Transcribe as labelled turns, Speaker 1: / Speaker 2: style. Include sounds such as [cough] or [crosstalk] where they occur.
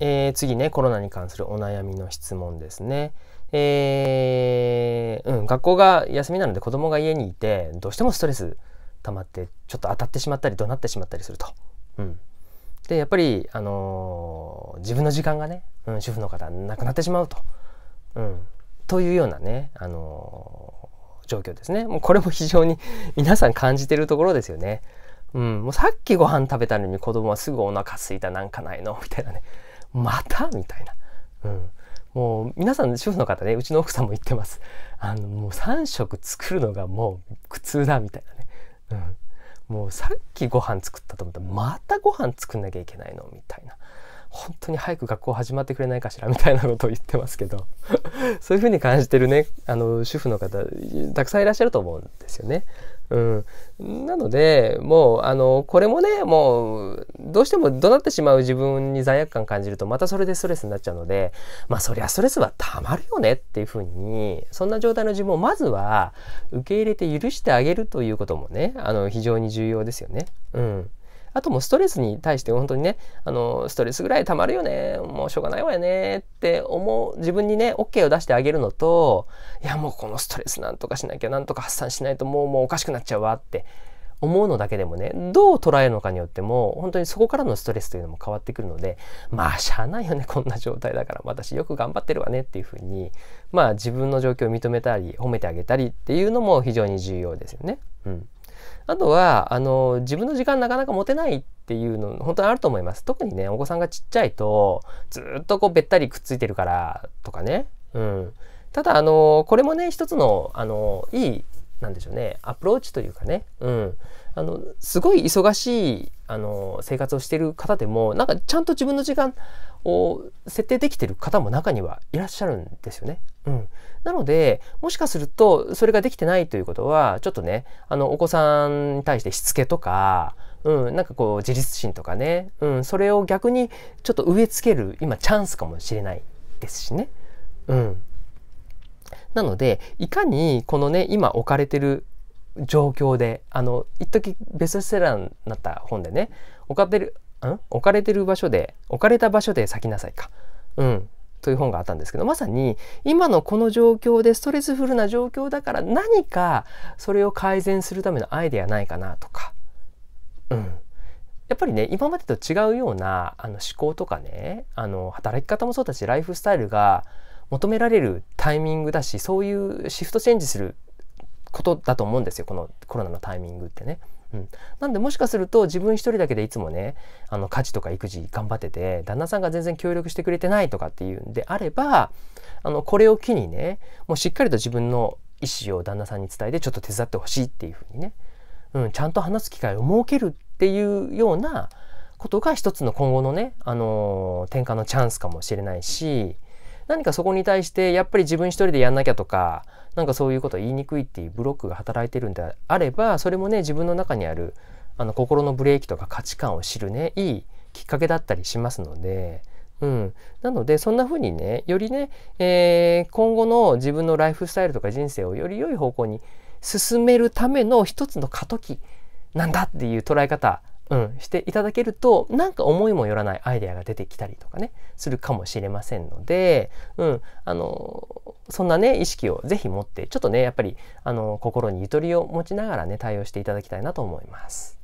Speaker 1: えー、次ね、コロナに関するお悩みの質問ですね。えー、うん、学校が休みなので子供が家にいて、どうしてもストレス溜まって、ちょっと当たってしまったり、怒鳴ってしまったりすると。うん。で、やっぱり、あのー、自分の時間がね、うん、主婦の方、なくなってしまうと。うん。というようなね、あのー、状況ですね。もうこれも非常に [laughs] 皆さん感じてるところですよね。うん、もうさっきご飯食べたのに子供はすぐお腹すいたなんかないのみたいなね。またみたいな。うん。もう皆さん主婦の方ねうちの奥さんも言ってますあのもう3食作るのがもう苦痛だみたいなね、うん、もうさっきご飯作ったと思ったらまたご飯作んなきゃいけないのみたいな本当に早く学校始まってくれないかしらみたいなことを言ってますけど [laughs] そういうふうに感じてるねあの主婦の方たくさんいらっしゃると思うんですよね。うん、なのでもうあのこれもねもうどうしても怒鳴ってしまう自分に罪悪感感じるとまたそれでストレスになっちゃうのでまあそりゃストレスはたまるよねっていうふうにそんな状態の自分をまずは受け入れて許してあげるということもねあの非常に重要ですよね。うんあともうストレスに対して本当にね、あの、ストレスぐらい溜まるよね、もうしょうがないわよねって思う、自分にね、OK を出してあげるのと、いやもうこのストレスなんとかしなきゃ、なんとか発散しないともうもうおかしくなっちゃうわって思うのだけでもね、どう捉えるのかによっても、本当にそこからのストレスというのも変わってくるので、まあ、しゃあないよね、こんな状態だから、私よく頑張ってるわねっていうふうに、まあ、自分の状況を認めたり、褒めてあげたりっていうのも非常に重要ですよね。うん。あとは、あの、自分の時間なかなか持てないっていうの、本当にあると思います。特にね、お子さんがちっちゃいと、ずっとこう、べったりくっついてるからとかね。うん。ただ、あの、これもね、一つの、あの、いい、なんでしょうね、アプローチというかね。うん。あの、すごい忙しい、あの、生活をしてる方でも、なんかちゃんと自分の時間を設定できてる方も中にはいらっしゃるんですよね。うん、なので、もしかすると、それができてないということは、ちょっとね、あの、お子さんに対してしつけとか、うん、なんかこう、自立心とかね、うん、それを逆にちょっと植え付ける、今、チャンスかもしれないですしね。うん。なので、いかに、このね、今置かれてる状況で、あの、一時ベストセラーになった本でね、置かれてる、ん置かれてる場所で、置かれた場所で咲きなさいか。うん。という本があったんですけどまさに今のこの状況でストレスフルな状況だから何かそれを改善するためのアイデアないかなとか、うん、やっぱりね今までと違うようなあの思考とかねあの働き方もそうだしライフスタイルが求められるタイミングだしそういうシフトチェンジすることだと思うんですよこのコロナのタイミングってね。うん、なんでもしかすると自分一人だけでいつもねあの家事とか育児頑張ってて旦那さんが全然協力してくれてないとかっていうんであればあのこれを機にねもうしっかりと自分の意思を旦那さんに伝えてちょっと手伝ってほしいっていうふうにね、うん、ちゃんと話す機会を設けるっていうようなことが一つの今後のね、あのー、転換のチャンスかもしれないし何かそこに対してやっぱり自分一人でやんなきゃとかなんかそういうこと言いにくいっていうブロックが働いてるんであればそれもね自分の中にあるあの心のブレーキとか価値観を知るねいいきっかけだったりしますので。うん、なのでそんな風にねよりね、えー、今後の自分のライフスタイルとか人生をより良い方向に進めるための一つの過渡期なんだっていう捉え方うん、していただけると、なんか思いもよらないアイデアが出てきたりとかね、するかもしれませんので、うん、あの、そんなね、意識をぜひ持って、ちょっとね、やっぱり、あの、心にゆとりを持ちながらね、対応していただきたいなと思います。